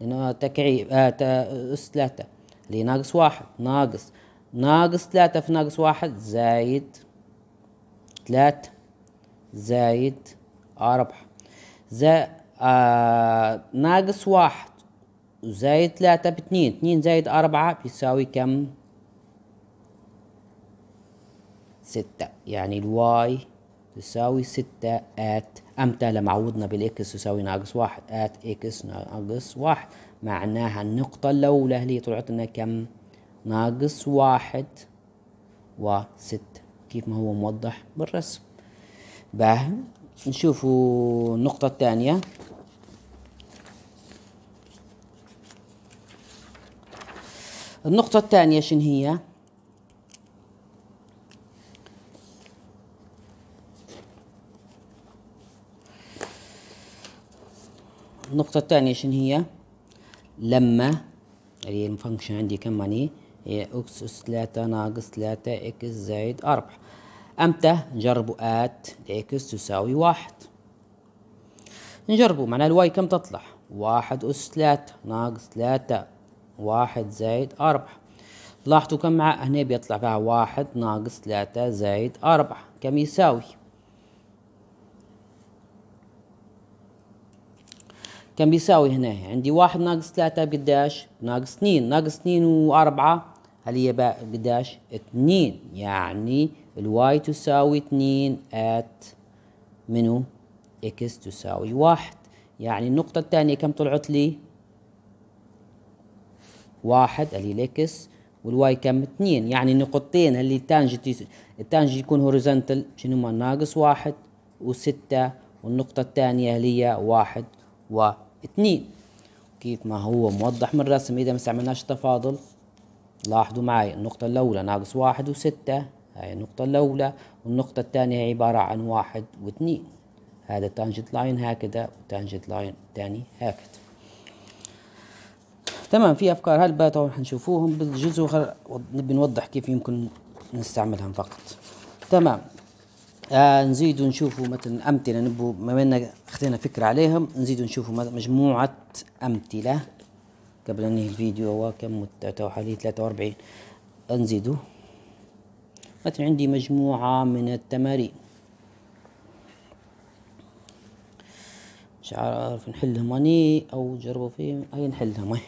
لأنه تكعيب آتا أس تلاتة اللي ناقص واحد ناقص ناقص تلاتة في ناقص واحد زائد تلاتة زائد أربعة زائد آه ناقص واحد زائد ثلاثة باتنين اتنين زائد أربعة بيساوي كم ستة يعني الواي تساوي ستة آت أمتى لما عوضنا بالإكس تساوي ناقص واحد آت إكس ناقص واحد معناها النقطة الأولى اللي طلعت لنا كم ناقص واحد وستة كيف ما هو موضح بالرسم باهم نشوفوا النقطة الثانية النقطة الثانية شن هي؟ النقطة الثانية شن هي؟ لما اللي يعني هي الفانكشن عندي كم ماني هي اكس اس 3 ناقص 3 اكس زائد أربعة امتى نجربوا ات اكس تساوي واحد نجربوا معناها الواي كم تطلع واحد أس ثلاثة ناقص ثلاثة واحد زائد أربعة لاحظوا كم مع هنا بيطلع فيها واحد ناقص ثلاثة زائد أربعة كم يساوي كم بيساوي هنا عندي واحد ناقص ثلاثة قداش ناقص اثنين ناقص اثنين وأربعة هل هي قداش اثنين يعني الواي تساوي اتنين ات منو اكس تساوي واحد يعني النقطة الثانية كم طلعت لي واحد قليل اكس والواي كم اتنين يعني نقطتين اللي التانجنت التانجنت يكون هوريزونتال شنو ما ناقص واحد وستة والنقطة الثانية اللي هي واحد واثنين كيف ما هو موضح من الرسم إذا ما استعملناش تفاضل لاحظوا معي النقطة الأولى ناقص واحد وستة هاي النقطة الأولى والنقطة الثانية هي عبارة عن واحد واثنين هذا تانجنت لاين هكذا وتانجنت لاين تاني هكذا تمام في أفكار هل طبعا حنشوفوهم بالجزء وخل... نبي نوضح كيف يمكن نستعملهم فقط تمام آه نزيد نشوفوا مثلا أمثلة نبو ما بينا أخذنا فكرة عليهم نزيد نشوفوا مجموعة أمثلة قبل أن الفيديو هو كم حوالي 43 نزيدوا مثلا عندي مجموعة من التمارين مش عارف نحلهم هني او نجربوا فيهم اي نحلهم هاي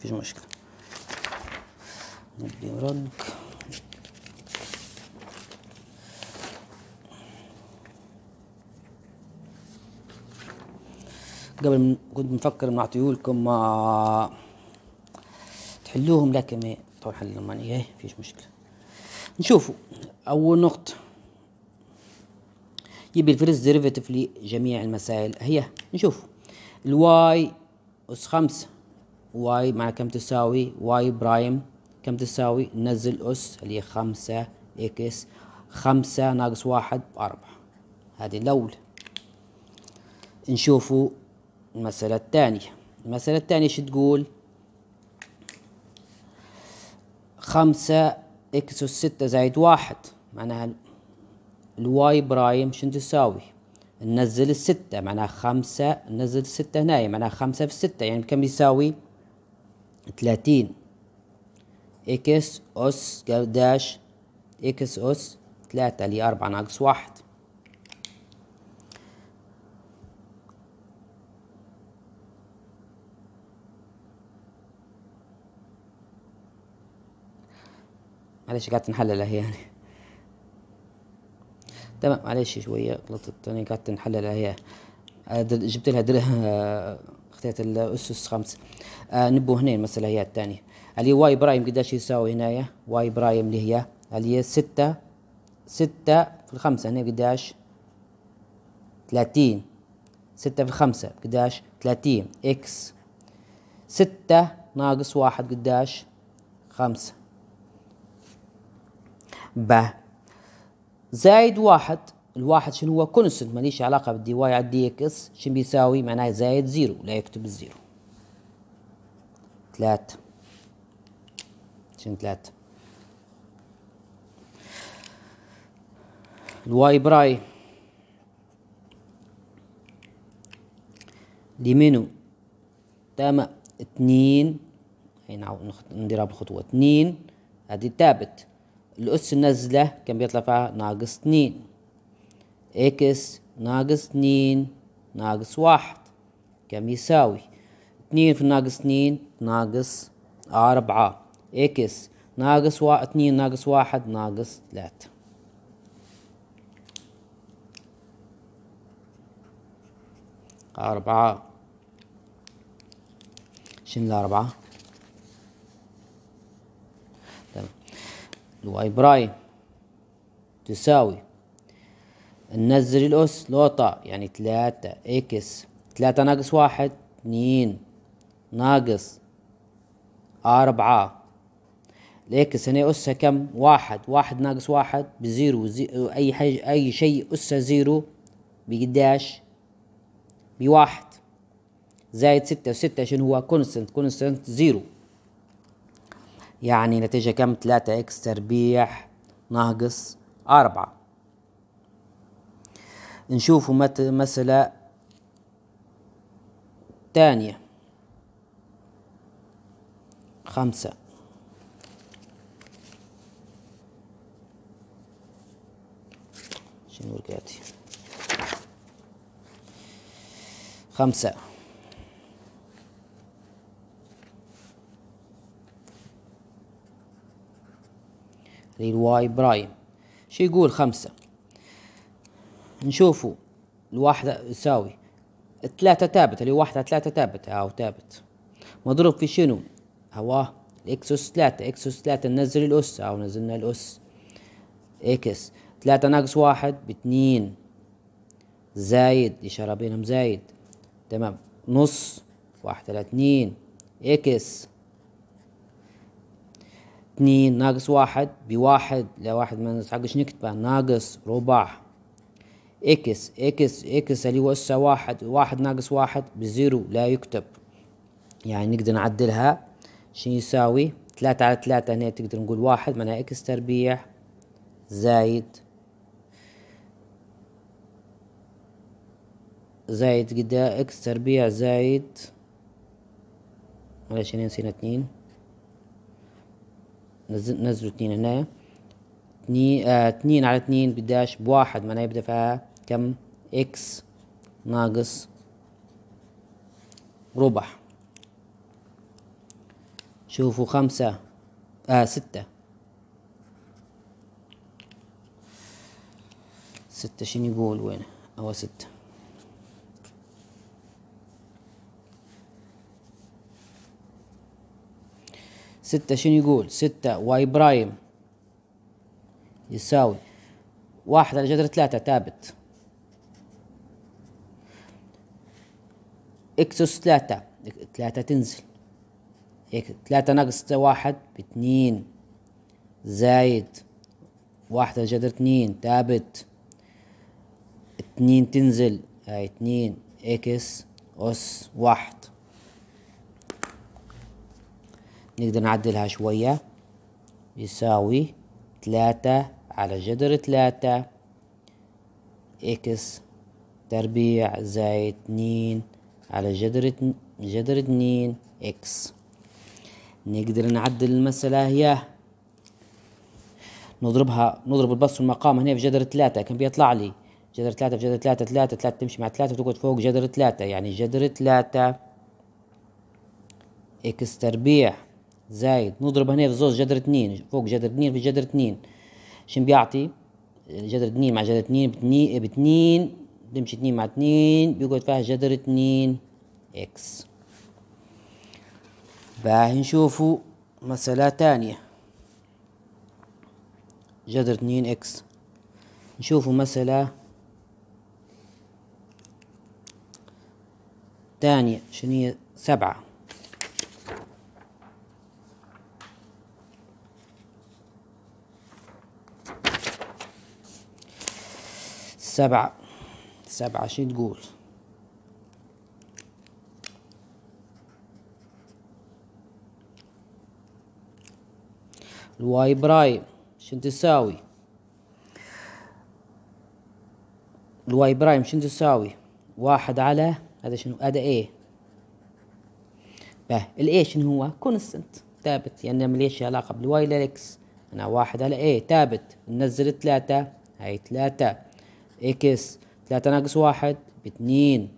فيش مشكلة نبدي ورق قبل كنت مفكر نعطيهولكم ما آه، تحلوهم لكن طبعا حلهم هني هاي مفيش مشكلة نشوفوا أول نقطة يبي الفيرست ديريفيتيف لجميع المسائل هي نشوف الواي أس خمسة واي مع كم تساوي واي برايم كم تساوي نزل أس اللي هي خمسة إكس خمسة ناقص واحد أربعة هذه الأولى نشوفوا المسألة الثانية المسألة الثانية شو تقول خمسة اكس ستة زائد واحد معناها الواي برايم شنو تساوي ننزل الستة معناها خمسة ننزل الستة هنايا معناها خمسة في ستة يعني كم يساوي ثلاثين اكس اس داش اكس اس ثلاثة اللي أربعة ناقص واحد معلش قاعد تنحللها هي يعني تمام معلش شوية غلطت أنا قاعد تنحللها هي آه، جبت لها دره آه، اختيت الأسس خمس آه، نبو هنا المسألة هي الثانية اللي واي برايم قداش يساوي هنايا واي برايم اللي هي اللي هي ستة ستة في الخمسة هنا قداش ثلاثين ستة في الخمسة قداش ثلاثين إكس ستة ناقص واحد قداش خمسة ب زايد واحد الواحد شنو هو كونستنت ماليش علاقة بالدي واي على الدي اكس شنو بيساوي معناه زايد زيرو لا يكتب الزيرو ثلاثة شنو ثلاثة الواي براي لمنو تمام اتنين هنا نديرها بالخطوة اتنين هادي ثابت الأس النازلة كان بيطلع فيها ناقص اتنين إكس ناقص اتنين ناقص واحد كم يساوي اتنين في ناقص اتنين ناقص أربعة إكس ناقص وا... اتنين ناقص واحد ناقص تلاتة أربعة شنو الأربعة؟ الواي برايم تساوي ننزل الأس لوطا يعني تلاتة إكس تلاتة ناقص واحد اتنين ناقص أربعة الإكس هنا أسها كم واحد واحد ناقص واحد بزيرو زي... أي حاجة أي شيء أسها زيرو بقداش بواحد زائد ستة وستة شنو هو كونستنت كونستنت زيرو يعني نتيجة كم 3 اكس تربيع ناقص 4 نشوفوا مت مسألة تانية خمسة شنو رجعتي خمسة للواي برايم شو يقول خمسة نشوفوا الواحدة يساوي ثلاثة ثابتة اللي واحدة ثلاثة ثابتة أو ثابت مضروب في شنو هو الإكس أس ثلاثة إكس أس ثلاثة ننزل الأس أو نزلنا الأس إكس ثلاثة ناقص واحد باتنين زايد إشارة بينهم زايد تمام نص واحد على اتنين إكس اتنين ناقص واحد بواحد لواحد ما نسحقش نكتبه ناقص ربع اكس اكس اكس اللي هو اسا واحد واحد ناقص واحد بزيرو لا يكتب يعني نقدر نعدلها شنو يساوي تلاتة على تلاتة هنا تقدر نقول واحد معناها اكس تربيع زايد زايد قدا إيه؟ اكس تربيع زايد معلش هنا نسينا اتنين نزل نزلوا اتنين هنا اتنين, اه على اتنين بداش بواحد معناها يبدأ فيها آه، كم اكس ناقص ربع شوفوا خمسة آه ستة ستة شنو يقول وين هو ستة ستة شنو يقول ستة واي برايم يساوي واحد على جذر ثلاثة ثابت اكس اس ثلاثة ثلاثة تنزل ثلاثة ناقص واحد باتنين زايد واحد على جذر اتنين ثابت اتنين تنزل هاي اتنين اكس اس واحد نقدر نعدلها شوية يساوي تلاتة على جذر تلاتة إكس تربيع زائد اتنين على جذر جذر اتنين إكس نقدر نعدل المسألة هي نضربها نضرب البسط والمقام هنا في جذر ثلاثة كان بيطلع لي جذر ثلاثة في جذر ثلاثة ثلاثة ثلاثة تمشي مع ثلاثة وتقعد فوق جذر ثلاثة يعني جذر ثلاثة إكس تربيع زايد نضرب هنا في زوز جذر اثنين فوق جذر اثنين في جذر اثنين شن بيعطي جذر اثنين مع جذر اثنين بتنين باثنين بيمشي اثنين مع اثنين بيقعد فيها جذر اثنين اكس باهي نشوفوا مسألة تانية جذر اثنين اكس نشوفوا مسألة تانية شنو هي سبعة سبعة سبعة شي تقول الواي برايم شن تساوي الواي برايم شن تساوي واحد على هذا شنو هذا ايه به الاي شنو هو كونستنت ثابت يعني ما ليش علاقه بالواي لالكس انا واحد على ايه ثابت ننزل ثلاثة هاي ثلاثة اكس إيه تلاتة ناقص واحد باتنين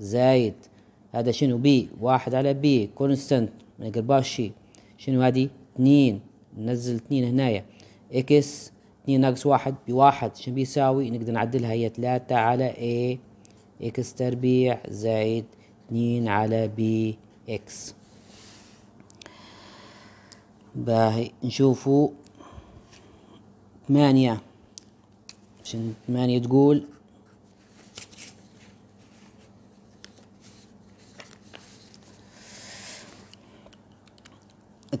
زايد هذا شنو بي واحد على بي كونستنت ما نقربهاش شي شنو هادي اتنين ننزل اتنين هنايا اكس إيه اتنين ناقص واحد بواحد شنو بيساوي نقدر نعدلها هي تلاتة على اي اكس تربيع زائد اتنين على بي اكس باهي نشوفو ثمانية سكشن 8 تقول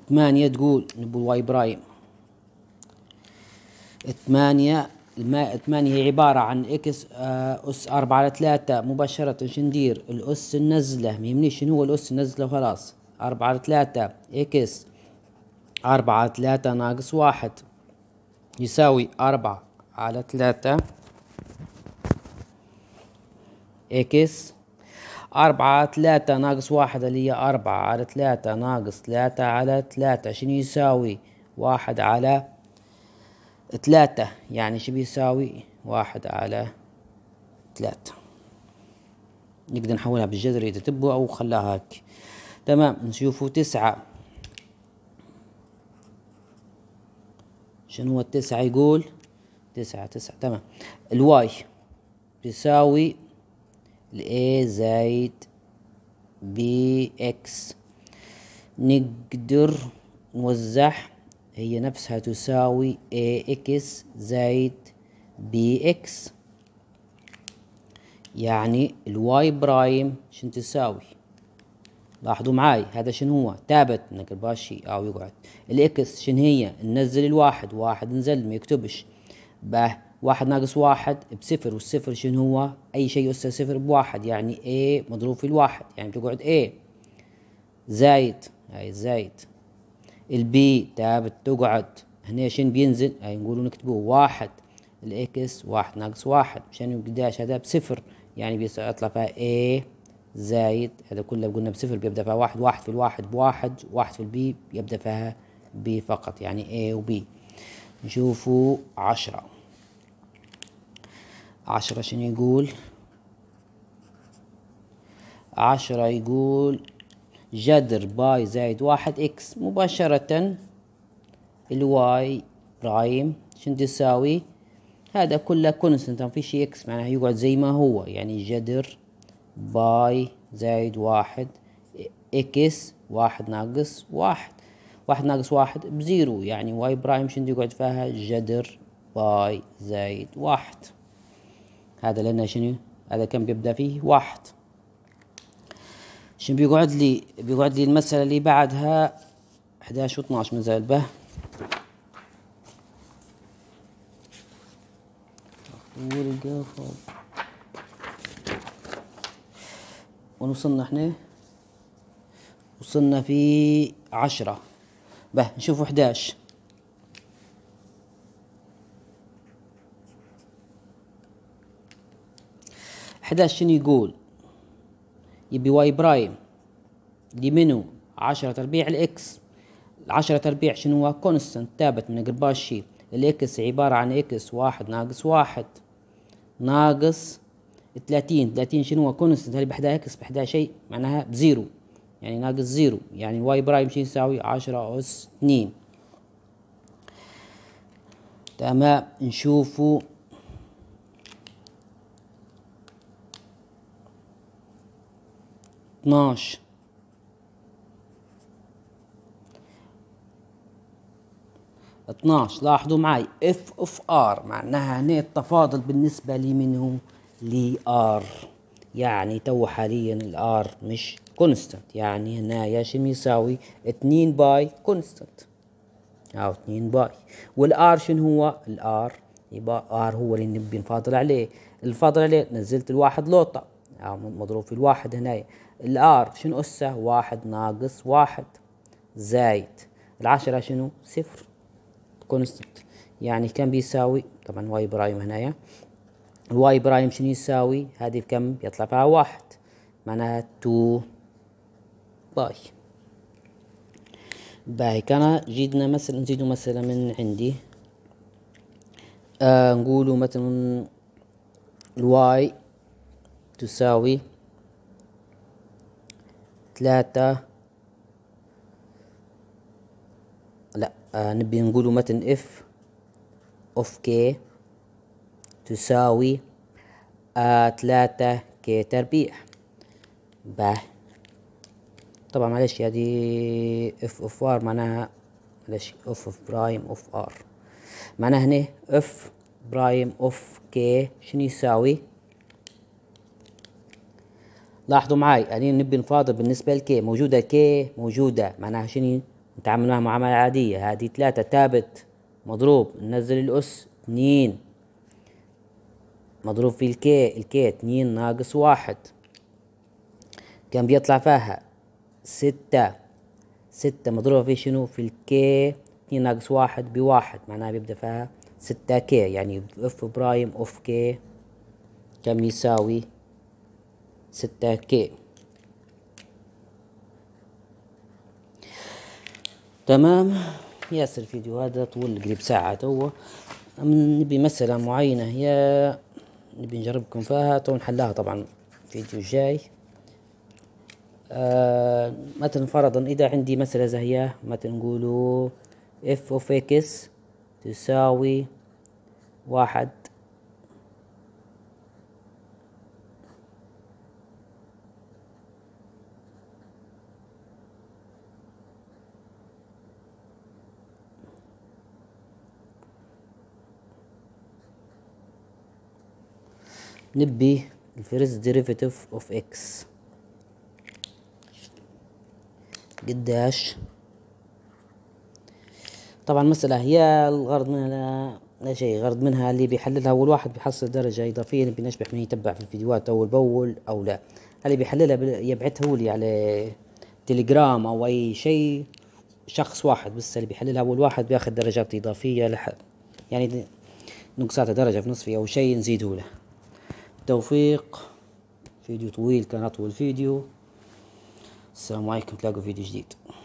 ثمانية تقول نبو واي برايم ثمانية ثمانية هي عبارة عن اكس آه، اس اربعة على ثلاثة مباشرة شندير الاس النزلة ميمني شنو هو الاس النزلة وخلاص اربعة على ثلاثة اكس اربعة على ثلاثة ناقص واحد يساوي أربعة على ثلاثة إكس أربعة ثلاثة ناقص واحد اللي هي أربعة على ثلاثة ناقص ثلاثة على ثلاثة شنو يساوي واحد على ثلاثة يعني شو بيساوي واحد على ثلاثة نقدر نحولها بالجذر إذا تبوا أو خلاها هيك تمام نشوفوا تسعة شنو التسعة يقول تسعة تسعة تمام الواي بيساوي الاي زائد بي اكس نقدر نوزع هي نفسها تساوي اي اكس زائد بي اكس يعني الواي برايم شن تساوي لاحظوا معاي هذا شن هو تابت انك شيء او يقعد الاكس شن هي ننزل الواحد واحد نزل ما يكتبش بقى واحد ناقص واحد بصفر والصفر شنو هو اي شيء يساوي صفر بواحد يعني a مضروب في الواحد يعني بتقعد a زايد هاي زايد البي تابت تقعد هنا شن بينزل هاي نقول نكتبوه واحد الاكس واحد ناقص واحد مشان قداش هذا بصفر يعني بيطلع فيها a زايد هذا كله قلنا بصفر بيبدا فيها واحد واحد في الواحد بواحد واحد في البي بيبدا فيها بي فقط يعني a وبي نشوفوا عشرة عشرة شنو يقول عشرة يقول جذر باي زائد واحد اكس مباشرة الواي برايم شنو تساوي هذا كله كونستنت ما في شيء اكس معناه يقعد زي ما هو يعني جذر باي زائد واحد اكس واحد ناقص واحد واحد ناقص واحد بزيرو يعني واي برايم شنو يقعد فيها جذر باي زائد واحد هذا لنا شنو هذا كم بيبدا فيه واحد شنو بيقعد لي بيقعد لي المسألة اللي بعدها 11 و12 من زائد ب ونوصلنا احنا وصلنا في عشرة به نشوف 11 11 شنو يقول يبي واي برايم دي منو عشرة تربيع الاكس العشرة تربيع شنو هو كونستنت ثابت من قرباش الاكس عبارة عن اكس واحد ناقص واحد ناقص تلاتين تلاتين شنو هو كونستنت هل بحدها اكس بحدها شيء معناها بزيرو يعني ناقص زيرو يعني واي برايم شنو يساوي عشرة أس اتنين تمام نشوفه 12 12 لاحظوا معي اف اوف ار معناها هنا التفاضل بالنسبة منه لي ار يعني تو حاليا الار مش كونستانت يعني هنا شنو يساوي 2 باي كونستانت او 2 باي والار شنو هو الار يبقى ار هو اللي نبي نفاضل عليه الفاضل عليه نزلت الواحد لوطة او مضروب في الواحد هنايا الار شنو اسه واحد ناقص واحد زايد العشرة شنو صفر كونستنت يعني كم بيساوي طبعا واي برايم هنايا الواي برايم شنو يساوي هذه بكم يطلع فيها واحد معناها تو باي باي كان جيدنا مثلا نزيدو مثلا من عندي آه نقولوا مثلا الواي تساوي تلاتة لا آه نبي نقوله متن اف اوف كي تساوي آه تلاتة كي تربيع باه طبعا معلش يعني اف اوف ار معناها معلش اوف اوف برايم اوف ار معناها هنا اف برايم اوف كي شنو يساوي لاحظوا معي قاعدين يعني نبي نفاضل بالنسبة لكي موجودة كي موجودة معناها شنو نتعامل معها معاملة عادية هذه ثلاثة تابت مضروب ننزل الأس اثنين مضروب في الكي الكي اثنين ناقص واحد كم بيطلع فيها ستة ستة مضروبة في شنو في الكي اتنين ناقص واحد بواحد معناها بيبدأ فيها ستة كي يعني اف برايم اوف كي كم يساوي ستة كي تمام ياسر الفيديو هذا طول قريب ساعة توا نبي مسألة معينة هي نبي نجربكم فيها تو نحلها طبعا فيديو جاي آه مثلا فرضا إذا عندي مسألة زهية مثلا نقولوا اف اوف اكس تساوي واحد نبي الفيرست ديريفيتيف اوف اكس قداش طبعا المسألة هي الغرض منها لا شيء غرض منها اللي بيحللها أول واحد بيحصل درجة إضافية اللي بنشبح من يتبع في الفيديوهات أول بأول أو لا اللي بيحللها يبعثه لي على تليجرام أو أي شيء شخص واحد بس اللي بيحللها أول واحد بياخد درجات إضافية لح يعني نقصاتها درجة في نصفي أو شيء نزيده له التوفيق فيديو طويل كان أطول فيديو السلام عليكم تلاقوا فيديو جديد